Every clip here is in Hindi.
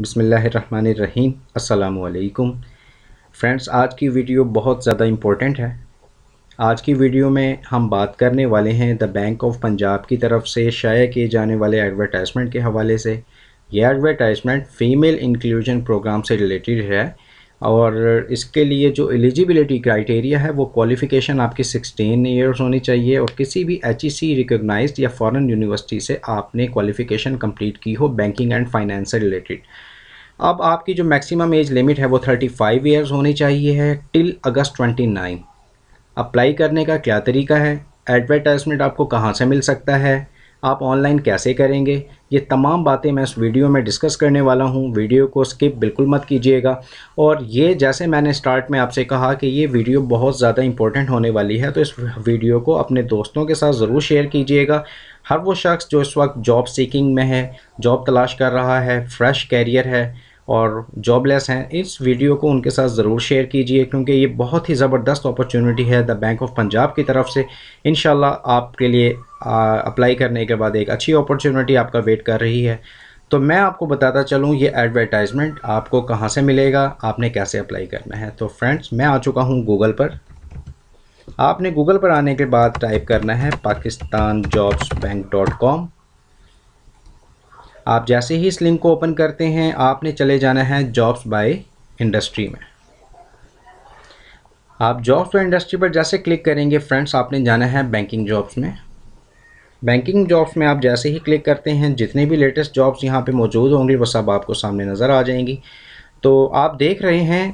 बिसमीम अल्लाम फ्रेंड्स आज की वीडियो बहुत ज़्यादा इम्पोर्टेंट है आज की वीडियो में हम बात करने वाले हैं द बैंक ऑफ पंजाब की तरफ से शाया किए जाने वाले एडवर्टाइजमेंट के हवाले से यह एडवर्टाइजमेंट फ़ीमेल इंक्लूजन प्रोग्राम से रिलेटेड है और इसके लिए जो एलिजिबिलिटी क्राइटेरिया है वो क्वालिफ़िकेशन आपकी 16 ईयर्स होनी चाहिए और किसी भी एच ई रिकगनाइज या फॉरेन यूनिवर्सिटी से आपने क्वालिफ़िकेशन कंप्लीट की हो बैंकिंग एंड फाइनेंस से रिलेटेड अब आपकी जो मैक्सिमम एज लिमिट है वो थर्टी फाइव ईयर्स होनी चाहिए है till August twenty nine apply करने का क्या तरीका है एडवर्टाइजमेंट आपको कहाँ से मिल सकता है आप ऑनलाइन कैसे करेंगे ये तमाम बातें मैं इस वीडियो में डिस्कस करने वाला हूँ वीडियो को स्किप बिल्कुल मत कीजिएगा और ये जैसे मैंने स्टार्ट में आपसे कहा कि ये वीडियो बहुत ज़्यादा इंपॉर्टेंट होने वाली है तो इस वीडियो को अपने दोस्तों के साथ ज़रूर शेयर कीजिएगा हर वो शख्स जो इस वक्त जॉब सीकिंग में है जॉब तलाश कर रहा है फ्रेश कैरियर है और जॉबलेस हैं इस वीडियो को उनके साथ ज़रूर शेयर कीजिए क्योंकि ये बहुत ही ज़बरदस्त अपॉर्चुनिटी है द बैंक ऑफ पंजाब की तरफ से इन आपके लिए अप्लाई करने के बाद एक अच्छी अपॉर्चुनिटी आपका वेट कर रही है तो मैं आपको बताता चलूँ ये एडवर्टाइजमेंट आपको कहाँ से मिलेगा आपने कैसे अप्लाई करना है तो फ्रेंड्स मैं आ चुका हूँ गूगल पर आपने गूगल पर आने के बाद टाइप करना है Pakistan jobs bank dot com आप जैसे ही इस लिंक को ओपन करते हैं आपने चले जाना है जॉब्स बाय इंडस्ट्री में आप जॉब्स बाय इंडस्ट्री पर जैसे क्लिक करेंगे फ्रेंड्स आपने जाना है बैंकिंग जॉब्स में बैंकिंग जॉब्स में आप जैसे ही क्लिक करते हैं जितने भी लेटेस्ट जॉब्स यहाँ पे मौजूद होंगे वह सब आपको सामने नज़र आ जाएंगी तो आप देख रहे हैं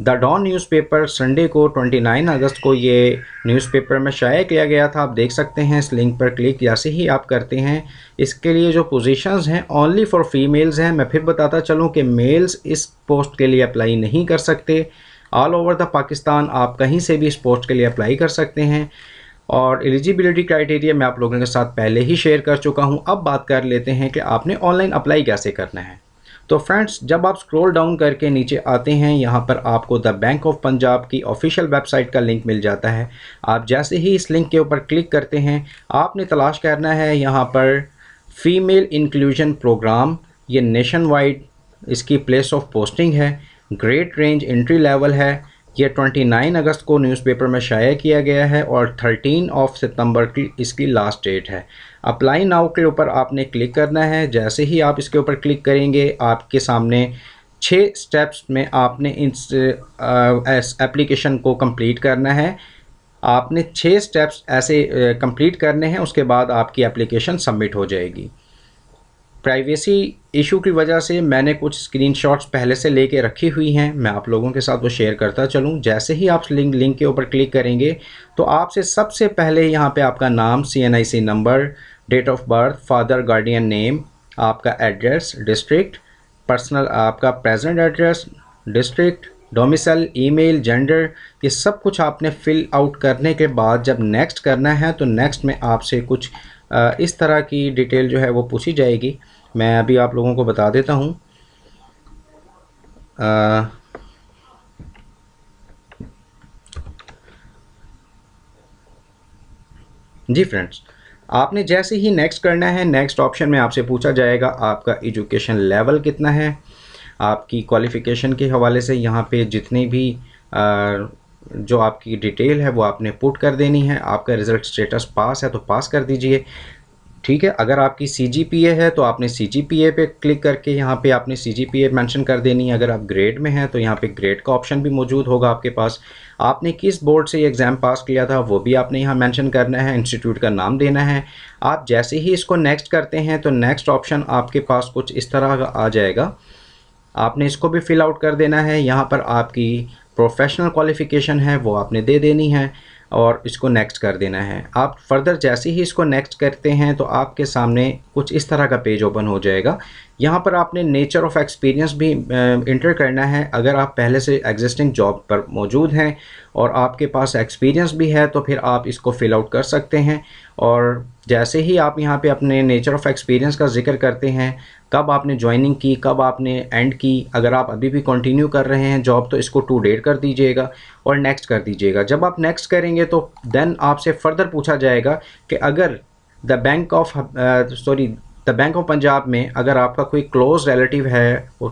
द डॉन न्यूज़पेपर संडे को 29 अगस्त को ये न्यूज़पेपर में शाया किया गया था आप देख सकते हैं इस लिंक पर क्लिक जैसे ही आप करते हैं इसके लिए जो पोजीशंस हैं ओनली फॉर फीमेल्स हैं मैं फिर बताता चलूँ कि मेल्स इस पोस्ट के लिए अप्लाई नहीं कर सकते ऑल ओवर द पाकिस्तान आप कहीं से भी इस पोस्ट के लिए अप्लाई कर सकते हैं और एलिजिबिलिटी क्राइटेरिया मैं आप लोगों के साथ पहले ही शेयर कर चुका हूँ अब बात कर लेते हैं कि आपने ऑनलाइन अप्लाई कैसे करना है तो फ्रेंड्स जब आप स्क्रॉल डाउन करके नीचे आते हैं यहाँ पर आपको द बैंक ऑफ पंजाब की ऑफिशियल वेबसाइट का लिंक मिल जाता है आप जैसे ही इस लिंक के ऊपर क्लिक करते हैं आपने तलाश करना है यहाँ पर फीमेल इंक्लूजन प्रोग्राम ये नेशन वाइड इसकी प्लेस ऑफ पोस्टिंग है ग्रेट रेंज एंट्री लेवल है यह 29 अगस्त को न्यूज़पेपर में शाया किया गया है और 13 ऑफ सितंबर की इसकी लास्ट डेट है अप्लाई नाउ के ऊपर आपने क्लिक करना है जैसे ही आप इसके ऊपर क्लिक करेंगे आपके सामने छः स्टेप्स में आपने इस एप्लीकेशन को कंप्लीट करना है आपने छः स्टेप्स ऐसे कंप्लीट करने हैं उसके बाद आपकी एप्लीकेशन सबमिट हो जाएगी प्राइवेसी इशू की वजह से मैंने कुछ स्क्रीनशॉट्स पहले से लेके रखी हुई हैं मैं आप लोगों के साथ वो शेयर करता चलूँ जैसे ही आप लिंक लिंक के ऊपर क्लिक करेंगे तो आपसे सबसे पहले यहाँ पे आपका नाम C number date of birth father guardian name आपका एड्रेस डिस्ट्रिक्ट पर्सनल आपका present address district domicile email gender ये सब कुछ आपने फिल आउट करने के बाद जब नेक्स्ट करना है तो नेक्स्ट में आपसे कुछ इस तरह की डिटेल जो है वो पूछी जाएगी मैं अभी आप लोगों को बता देता हूँ जी फ्रेंड्स आपने जैसे ही नेक्स्ट करना है नेक्स्ट ऑप्शन में आपसे पूछा जाएगा आपका एजुकेशन लेवल कितना है आपकी क्वालिफ़िकेशन के हवाले से यहाँ पे जितने भी आ, जो आपकी डिटेल है वो आपने पुट कर देनी है आपका रिज़ल्ट स्टेटस पास है तो पास कर दीजिए ठीक है अगर आपकी सी है तो आपने सी पे क्लिक करके यहाँ पे आपने सी जी मेंशन कर देनी है अगर आप ग्रेड में हैं तो यहाँ पे ग्रेड का ऑप्शन भी मौजूद होगा आपके पास आपने किस बोर्ड से ये एग्ज़ाम पास किया था वो भी आपने यहाँ मेंशन करना है इंस्टीट्यूट का नाम देना है आप जैसे ही इसको नेक्स्ट करते हैं तो नेक्स्ट ऑप्शन आपके पास कुछ इस तरह का आ जाएगा आपने इसको भी फिल आउट कर देना है यहाँ पर आपकी प्रोफेशनल क्वालिफ़िकेशन है वो आपने दे देनी है और इसको नेक्स्ट कर देना है आप फर्दर जैसे ही इसको नेक्स्ट करते हैं तो आपके सामने कुछ इस तरह का पेज ओपन हो जाएगा यहाँ पर आपने नेचर ऑफ़ एक्सपीरियंस भी इंटर करना है अगर आप पहले से एग्जिस्टिंग जॉब पर मौजूद हैं और आपके पास एक्सपीरियंस भी है तो फिर आप इसको फिल आउट कर सकते हैं और जैसे ही आप यहाँ पे अपने नेचर ऑफ़ एक्सपीरियंस का जिक्र करते हैं कब आपने ज्वाइनिंग की कब आपने एंड की अगर आप अभी भी कंटिन्यू कर रहे हैं जॉब तो इसको टू डेट कर दीजिएगा और नेक्स्ट कर दीजिएगा जब आप नेक्स्ट करेंगे तो देन आपसे फर्दर पूछा जाएगा कि अगर the bank of sorry the bank of Punjab में अगर आपका कोई क्लोज रिलेटिव है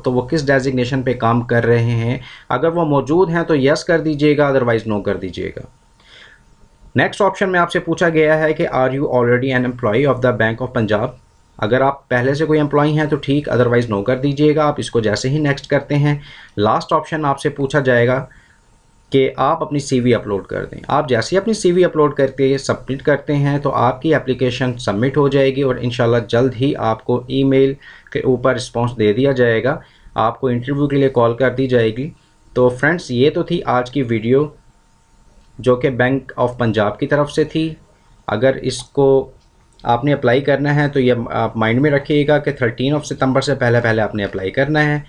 तो वो किस डेजिग्नेशन पे काम कर रहे हैं अगर वो मौजूद हैं तो यस कर दीजिएगा अदरवाइज़ नो कर दीजिएगा नेक्स्ट ऑप्शन में आपसे पूछा गया है कि are you already an employee of the bank of Punjab अगर आप पहले से कोई एम्प्लॉई हैं तो ठीक अदरवाइज़ नो कर दीजिएगा आप इसको जैसे ही नेक्स्ट करते हैं लास्ट ऑप्शन आपसे पूछा जाएगा कि आप अपनी सीवी अपलोड कर दें आप जैसे ही अपनी सीवी अपलोड करके सबमिट करते हैं तो आपकी एप्लीकेशन सबमिट हो जाएगी और इन जल्द ही आपको ईमेल के ऊपर रिस्पॉन्स दे दिया जाएगा आपको इंटरव्यू के लिए कॉल कर दी जाएगी तो फ्रेंड्स ये तो थी आज की वीडियो जो कि बैंक ऑफ पंजाब की तरफ से थी अगर इसको आपने अप्लाई करना है तो ये आप माइंड में रखिएगा कि थर्टीन ऑफ सितंबर से पहले पहले आपने अप्लाई करना है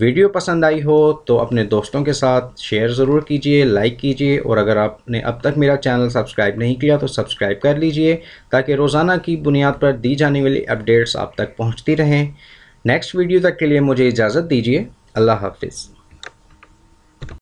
वीडियो पसंद आई हो तो अपने दोस्तों के साथ शेयर ज़रूर कीजिए लाइक कीजिए और अगर आपने अब तक मेरा चैनल सब्सक्राइब नहीं किया तो सब्सक्राइब कर लीजिए ताकि रोज़ाना की बुनियाद पर दी जाने वाली अपडेट्स आप तक पहुँचती रहें नेक्स्ट वीडियो तक के लिए मुझे इजाज़त दीजिए अल्लाह हाफिज़